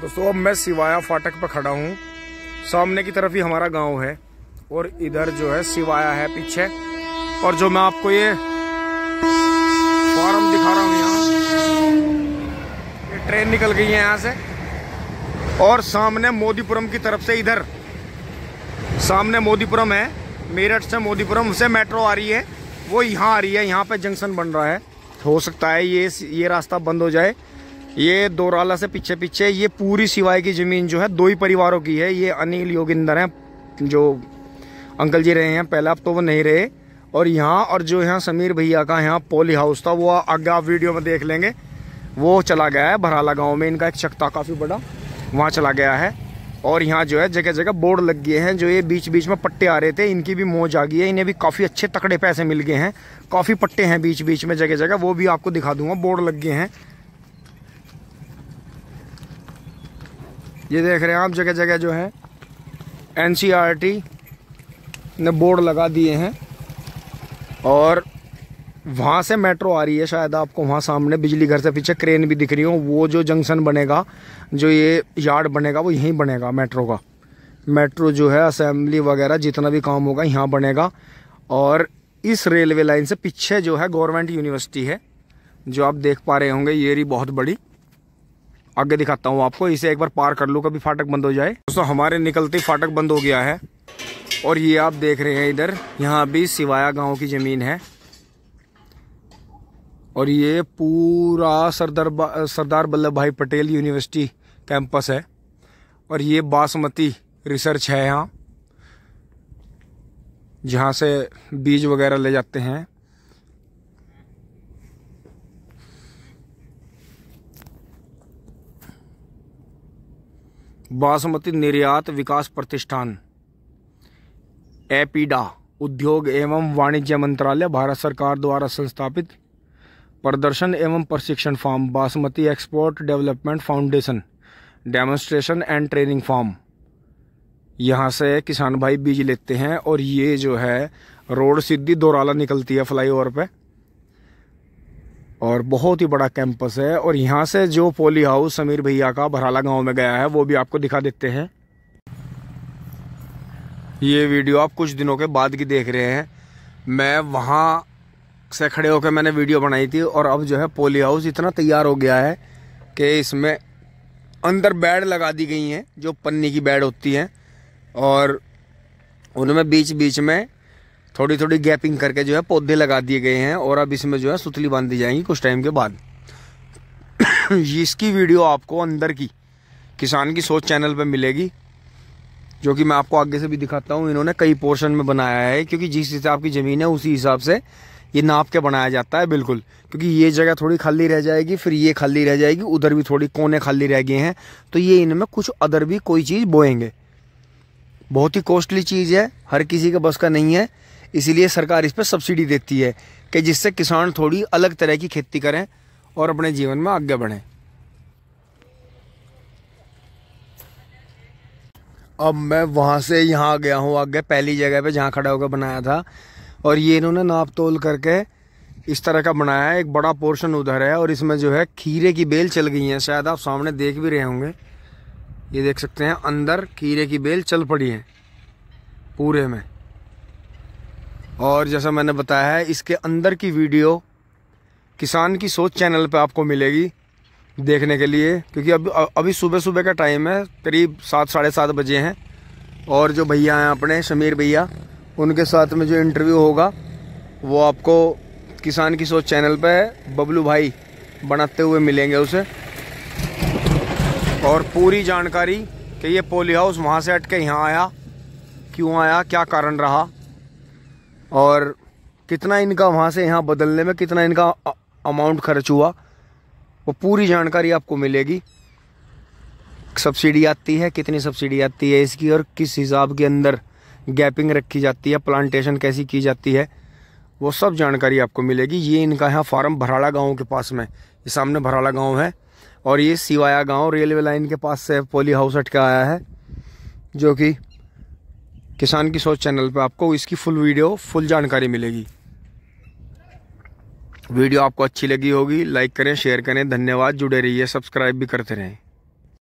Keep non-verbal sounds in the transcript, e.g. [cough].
दोस्तों अब मैं सिवाया फाटक पर खड़ा हूँ सामने की तरफ ही हमारा गांव है और इधर जो है सिवाया है पीछे और जो मैं आपको ये फॉर्म दिखा रहा हूँ यहाँ ये ट्रेन निकल गई है यहाँ से और सामने मोदीपुरम की तरफ से इधर सामने मोदीपुरम है मेरठ से मोदीपुरम से मेट्रो आ रही है वो यहाँ आ रही है यहाँ पे जंक्शन बन रहा है हो सकता है ये ये रास्ता बंद हो जाए ये दोराला से पीछे पीछे ये पूरी सिवाय की ज़मीन जो है दो ही परिवारों की है ये अनिल योगिंदर हैं जो अंकल जी रहे हैं पहले अब तो वो नहीं रहे और यहाँ और जो यहाँ समीर भैया का यहाँ पोली हाउस था वो आगे आप वीडियो में देख लेंगे वो चला गया है भराला गाँव में इनका एक शक्ता काफ़ी बड़ा वहाँ चला गया है और यहाँ जो है जगह जगह बोर्ड लग गए हैं जो ये बीच बीच में पट्टे आ रहे थे इनकी भी मौज आ गई है इन्हें भी काफ़ी अच्छे तकड़े पैसे मिल गए हैं काफ़ी पट्टे हैं बीच बीच में जगह जगह वो भी आपको दिखा दूंगा बोर्ड लग गए हैं ये देख रहे हैं आप जगह जगह जो है एन e ने बोर्ड लगा दिए हैं और वहाँ से मेट्रो आ रही है शायद आपको वहाँ सामने बिजली घर से पीछे क्रेन भी दिख रही हो वो जो जंक्शन बनेगा जो ये यार्ड बनेगा वो यहीं बनेगा मेट्रो का मेट्रो जो है असेंबली वगैरह जितना भी काम होगा यहाँ बनेगा और इस रेलवे लाइन से पीछे जो है गवर्नमेंट यूनिवर्सिटी है जो आप देख पा रहे होंगे ये रही बहुत बड़ी आगे दिखाता हूँ आपको इसे एक बार पार कर लूँ कभी फाटक बंद हो जाए दोस्तों हमारे निकलते ही फाटक बंद हो गया है और ये आप देख रहे हैं इधर यहाँ भी सिवाया गांव की ज़मीन है और ये पूरा सरदार सरदार वल्लभ भाई पटेल यूनिवर्सिटी कैंपस है और ये बासमती रिसर्च है यहाँ जहाँ से बीज वगैरह ले जाते हैं बासमती निर्यात विकास प्रतिष्ठान एपीडा उद्योग एवं वाणिज्य मंत्रालय भारत सरकार द्वारा संस्थापित प्रदर्शन एवं प्रशिक्षण farm basmati export development foundation demonstration and training farm यहाँ से किसान भाई बीज लेते हैं और ये जो है रोड सीधी दोराला निकलती है फ्लाईओवर पर और बहुत ही बड़ा कैंपस है और यहाँ से जो पोली हाउस समीर भैया का भराला गांव में गया है वो भी आपको दिखा देते हैं ये वीडियो आप कुछ दिनों के बाद की देख रहे हैं मैं वहाँ से खड़े होकर मैंने वीडियो बनाई थी और अब जो है पोली हाउस इतना तैयार हो गया है कि इसमें अंदर बेड लगा दी गई हैं जो पन्नी की बेड होती हैं और उनमें बीच बीच में थोड़ी थोड़ी गैपिंग करके जो है पौधे लगा दिए गए हैं और अब इसमें जो है सुतली बांध दी जाएंगी कुछ टाइम के बाद [clears throat] इसकी वीडियो आपको अंदर की किसान की सोच चैनल पर मिलेगी जो कि मैं आपको आगे से भी दिखाता हूँ इन्होंने कई पोर्शन में बनाया है क्योंकि जिस हिसाब की ज़मीन है उसी हिसाब से ये नाप के बनाया जाता है बिल्कुल क्योंकि ये जगह थोड़ी खाली रह जाएगी फिर ये खाली रह जाएगी उधर भी थोड़ी कोने खाली रह गए हैं तो ये इनमें कुछ अदर भी कोई चीज़ बोएंगे बहुत ही कॉस्टली चीज़ है हर किसी के बस का नहीं है इसीलिए सरकार इस पर सब्सिडी देती है कि जिससे किसान थोड़ी अलग तरह की खेती करें और अपने जीवन में आगे बढ़ें अब मैं वहाँ से यहाँ आ गया हूँ आगे पहली जगह पे जहाँ खड़ा होकर बनाया था और ये इन्होंने नाप तोल करके इस तरह का बनाया है एक बड़ा पोर्शन उधर है और इसमें जो है खीरे की बेल चल गई है शायद आप सामने देख भी रहे होंगे ये देख सकते हैं अंदर खीरे की बेल चल पड़ी है पूरे में और जैसा मैंने बताया है इसके अंदर की वीडियो किसान की सोच चैनल पे आपको मिलेगी देखने के लिए क्योंकि अब अभी सुबह सुबह का टाइम है करीब सात साढ़े सात बजे हैं और जो भैया हैं अपने शमीर भैया उनके साथ में जो इंटरव्यू होगा वो आपको किसान की सोच चैनल पे बबलू भाई बनाते हुए मिलेंगे उसे और पूरी जानकारी कि ये पोली हाउस वहाँ से हट के यहाँ आया क्यों आया क्या कारण रहा और कितना इनका वहाँ से यहाँ बदलने में कितना इनका अमाउंट खर्च हुआ वो पूरी जानकारी आपको मिलेगी सब्सिडी आती है कितनी सब्सिडी आती है इसकी और किस हिसाब के अंदर गैपिंग रखी जाती है प्लांटेशन कैसी की जाती है वो सब जानकारी आपको मिलेगी ये इनका यहाँ फार्म भराड़ा गांव के पास में ये सामने भराड़ा गांव है और ये सिवाया गांव रेलवे लाइन के पास से पोली हाउस हट के आया है जो कि किसान की सोच चैनल पर आपको इसकी फुल वीडियो फुल जानकारी मिलेगी वीडियो आपको अच्छी लगी होगी लाइक करें शेयर करें धन्यवाद जुड़े रहिए सब्सक्राइब भी करते रहें